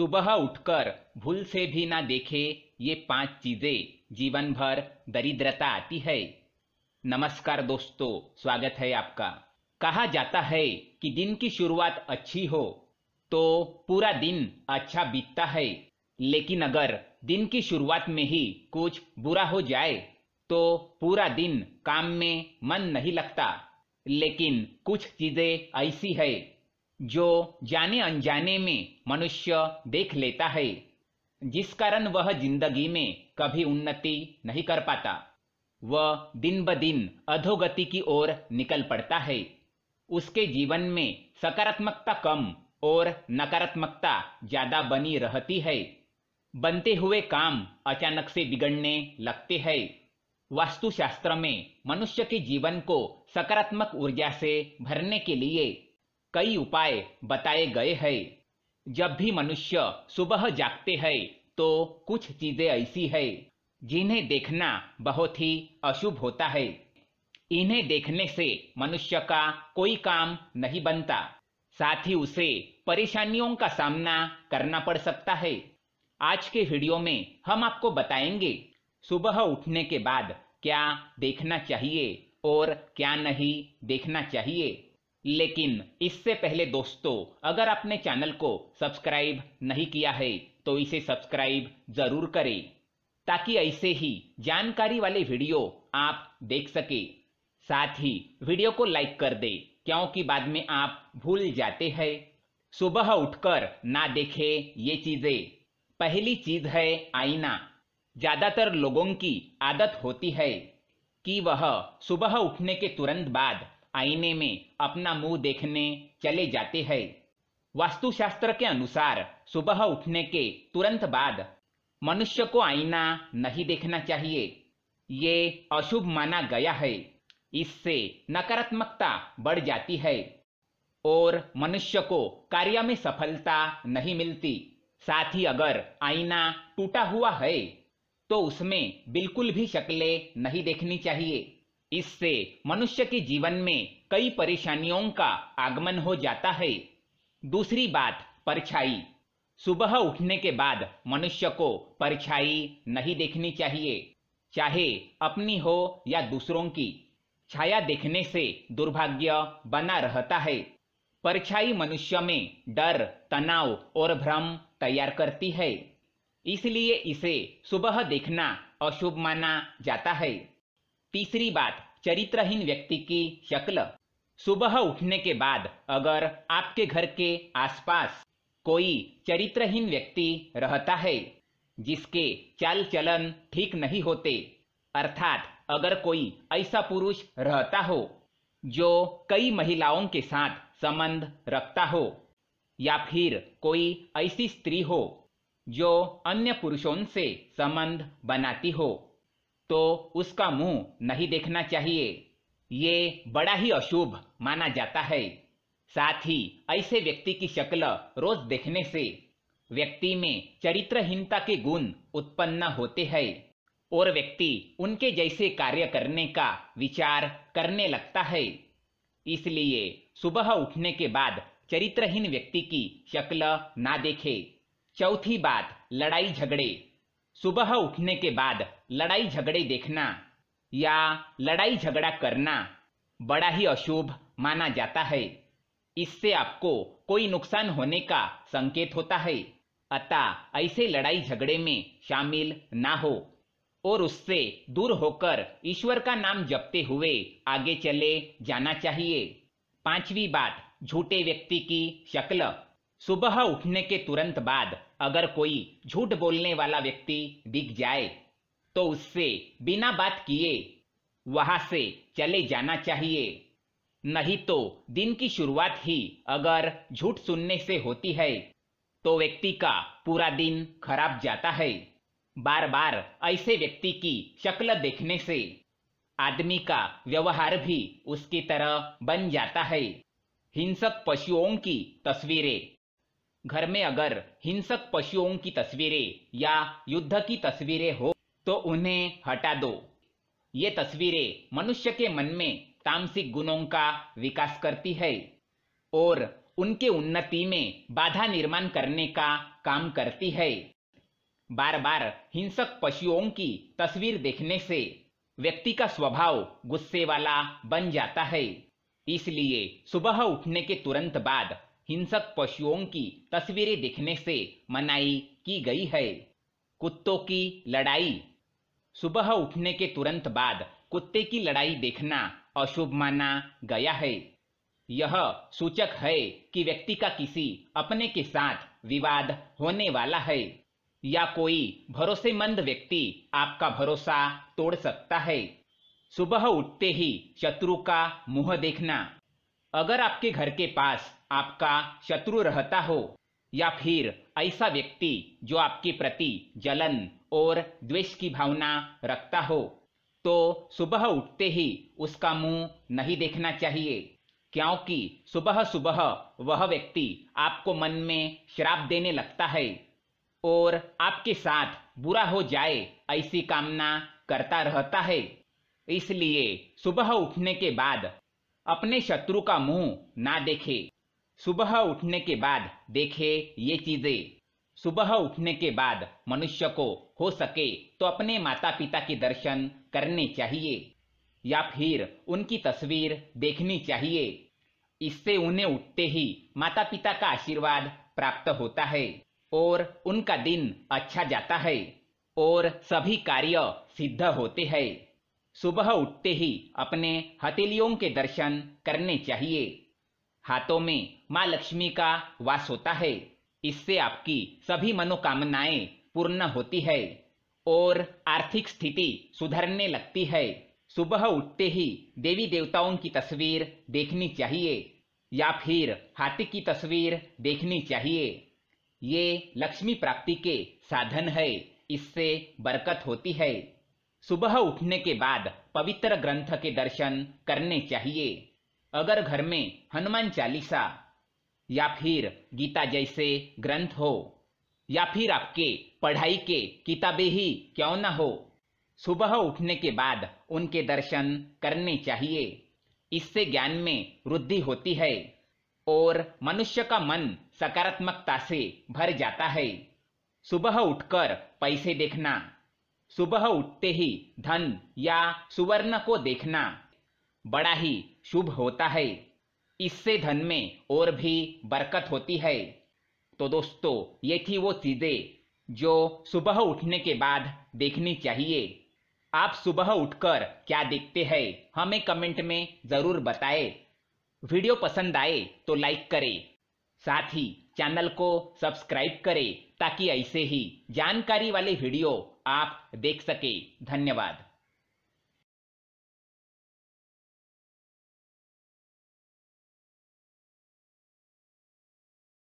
सुबह उठकर भूल से भी ना देखे ये पांच चीजें जीवन भर दरिद्रता आती है नमस्कार दोस्तों स्वागत है आपका कहा जाता है कि दिन की शुरुआत अच्छी हो तो पूरा दिन अच्छा बीतता है लेकिन अगर दिन की शुरुआत में ही कुछ बुरा हो जाए तो पूरा दिन काम में मन नहीं लगता लेकिन कुछ चीजें ऐसी है जो जाने अनजाने में मनुष्य देख लेता है जिस कारण वह जिंदगी में कभी उन्नति नहीं कर पाता वह दिन ब दिन अधोगति की ओर निकल पड़ता है उसके जीवन में सकारात्मकता कम और नकारात्मकता ज्यादा बनी रहती है बनते हुए काम अचानक से बिगड़ने लगते हैं वास्तुशास्त्र में मनुष्य के जीवन को सकारात्मक ऊर्जा से भरने के लिए कई उपाय बताए गए हैं जब भी मनुष्य सुबह जागते हैं तो कुछ चीजें ऐसी है जिन्हें देखना बहुत ही अशुभ होता है इन्हें देखने से मनुष्य का कोई काम नहीं बनता साथ ही उसे परेशानियों का सामना करना पड़ सकता है आज के वीडियो में हम आपको बताएंगे सुबह उठने के बाद क्या देखना चाहिए और क्या नहीं देखना चाहिए लेकिन इससे पहले दोस्तों अगर आपने चैनल को सब्सक्राइब नहीं किया है तो इसे सब्सक्राइब जरूर करें ताकि ऐसे ही जानकारी वाले वीडियो आप देख सके साथ ही वीडियो को लाइक कर दे क्योंकि बाद में आप भूल जाते हैं सुबह उठकर ना देखे ये चीजें पहली चीज है आईना ज्यादातर लोगों की आदत होती है कि वह सुबह उठने के तुरंत बाद आईने में अपना मुंह देखने चले जाते हैं वास्तुशास्त्र के अनुसार सुबह उठने के तुरंत बाद मनुष्य को आईना नहीं देखना चाहिए ये अशुभ माना गया है इससे नकारात्मकता बढ़ जाती है और मनुष्य को कार्य में सफलता नहीं मिलती साथ ही अगर आईना टूटा हुआ है तो उसमें बिल्कुल भी शक्लें नहीं देखनी चाहिए इससे मनुष्य के जीवन में कई परेशानियों का आगमन हो जाता है दूसरी बात परछाई सुबह उठने के बाद मनुष्य को परछाई नहीं देखनी चाहिए चाहे अपनी हो या दूसरों की छाया देखने से दुर्भाग्य बना रहता है परछाई मनुष्य में डर तनाव और भ्रम तैयार करती है इसलिए इसे सुबह देखना अशुभ माना जाता है तीसरी बात चरित्रहीन व्यक्ति की शक्ल सुबह उठने के बाद अगर आपके घर के आसपास कोई चरित्रहीन व्यक्ति रहता है जिसके चाल चलन ठीक नहीं होते अर्थात अगर कोई ऐसा पुरुष रहता हो जो कई महिलाओं के साथ संबंध रखता हो या फिर कोई ऐसी स्त्री हो जो अन्य पुरुषों से संबंध बनाती हो तो उसका मुंह नहीं देखना चाहिए ये बड़ा ही अशुभ माना जाता है साथ ही ऐसे व्यक्ति की शक्ल रोज देखने से व्यक्ति में चरित्रहीनता के गुण उत्पन्न होते हैं और व्यक्ति उनके जैसे कार्य करने का विचार करने लगता है इसलिए सुबह उठने के बाद चरित्रहीन व्यक्ति की शक्ल ना देखे चौथी बात लड़ाई झगड़े सुबह उठने के बाद लड़ाई झगड़े देखना या लड़ाई झगड़ा करना बड़ा ही अशुभ माना जाता है इससे आपको कोई नुकसान होने का संकेत होता है अतः ऐसे लड़ाई झगड़े में शामिल ना हो और उससे दूर होकर ईश्वर का नाम जपते हुए आगे चले जाना चाहिए पांचवी बात झूठे व्यक्ति की शक्ल सुबह उठने के तुरंत बाद अगर कोई झूठ बोलने वाला व्यक्ति दिख जाए तो उससे बिना बात किए वहां से चले जाना चाहिए नहीं तो दिन की शुरुआत ही अगर झूठ सुनने से होती है तो व्यक्ति का पूरा दिन खराब जाता है बार बार ऐसे व्यक्ति की शक्ल देखने से आदमी का व्यवहार भी उसकी तरह बन जाता है हिंसक पशुओं की तस्वीरें घर में अगर हिंसक पशुओं की तस्वीरें या युद्ध की तस्वीरें हो तो उन्हें हटा दो ये तस्वीरें मनुष्य के मन में तामसिक गुणों का विकास करती है और उनके उन्नति में बाधा निर्माण करने का काम करती है बार बार हिंसक पशुओं की तस्वीर देखने से व्यक्ति का स्वभाव गुस्से वाला बन जाता है इसलिए सुबह उठने के तुरंत बाद हिंसक पशुओं की तस्वीरें दिखने से मनाई की गई है कुत्तों की लड़ाई सुबह उठने के तुरंत बाद कुत्ते की लड़ाई देखना अशुभ माना गया है यह सूचक है कि व्यक्ति का किसी अपने के साथ विवाद होने वाला है या कोई भरोसेमंद व्यक्ति आपका भरोसा तोड़ सकता है सुबह उठते ही शत्रु का मुंह देखना अगर आपके घर के पास आपका शत्रु रहता हो या फिर ऐसा व्यक्ति जो आपके प्रति जलन और द्वेष की भावना रखता हो तो सुबह उठते ही उसका मुंह नहीं देखना चाहिए क्योंकि सुबह सुबह वह व्यक्ति आपको मन में श्राप देने लगता है और आपके साथ बुरा हो जाए ऐसी कामना करता रहता है इसलिए सुबह उठने के बाद अपने शत्रु का मुंह ना देखें सुबह उठने के बाद देखे ये चीजें सुबह उठने के बाद मनुष्य को हो सके तो अपने माता पिता के दर्शन करने चाहिए या फिर उनकी तस्वीर देखनी चाहिए इससे उन्हें उठते ही माता पिता का आशीर्वाद प्राप्त होता है और उनका दिन अच्छा जाता है और सभी कार्य सिद्ध होते हैं सुबह उठते ही अपने हथेलियों के दर्शन करने चाहिए हाथों में माँ लक्ष्मी का वास होता है इससे आपकी सभी मनोकामनाएं पूर्ण होती है और आर्थिक स्थिति सुधरने लगती है सुबह उठते ही देवी देवताओं की तस्वीर देखनी चाहिए या फिर हाथी की तस्वीर देखनी चाहिए ये लक्ष्मी प्राप्ति के साधन है इससे बरकत होती है सुबह उठने के बाद पवित्र ग्रंथ के दर्शन करने चाहिए अगर घर में हनुमान चालीसा या फिर गीता जैसे ग्रंथ हो या फिर आपके पढ़ाई के किताबें ही क्यों न हो सुबह उठने के बाद उनके दर्शन करने चाहिए इससे ज्ञान में वृद्धि होती है और मनुष्य का मन सकारात्मकता से भर जाता है सुबह उठकर पैसे देखना सुबह उठते ही धन या सुवर्ण को देखना बड़ा ही शुभ होता है इससे धन में और भी बरकत होती है तो दोस्तों ये थी वो चीज़ें जो सुबह उठने के बाद देखनी चाहिए आप सुबह उठकर क्या देखते हैं हमें कमेंट में ज़रूर बताएं वीडियो पसंद आए तो लाइक करें साथ ही चैनल को सब्सक्राइब करें ताकि ऐसे ही जानकारी वाले वीडियो आप देख सके धन्यवाद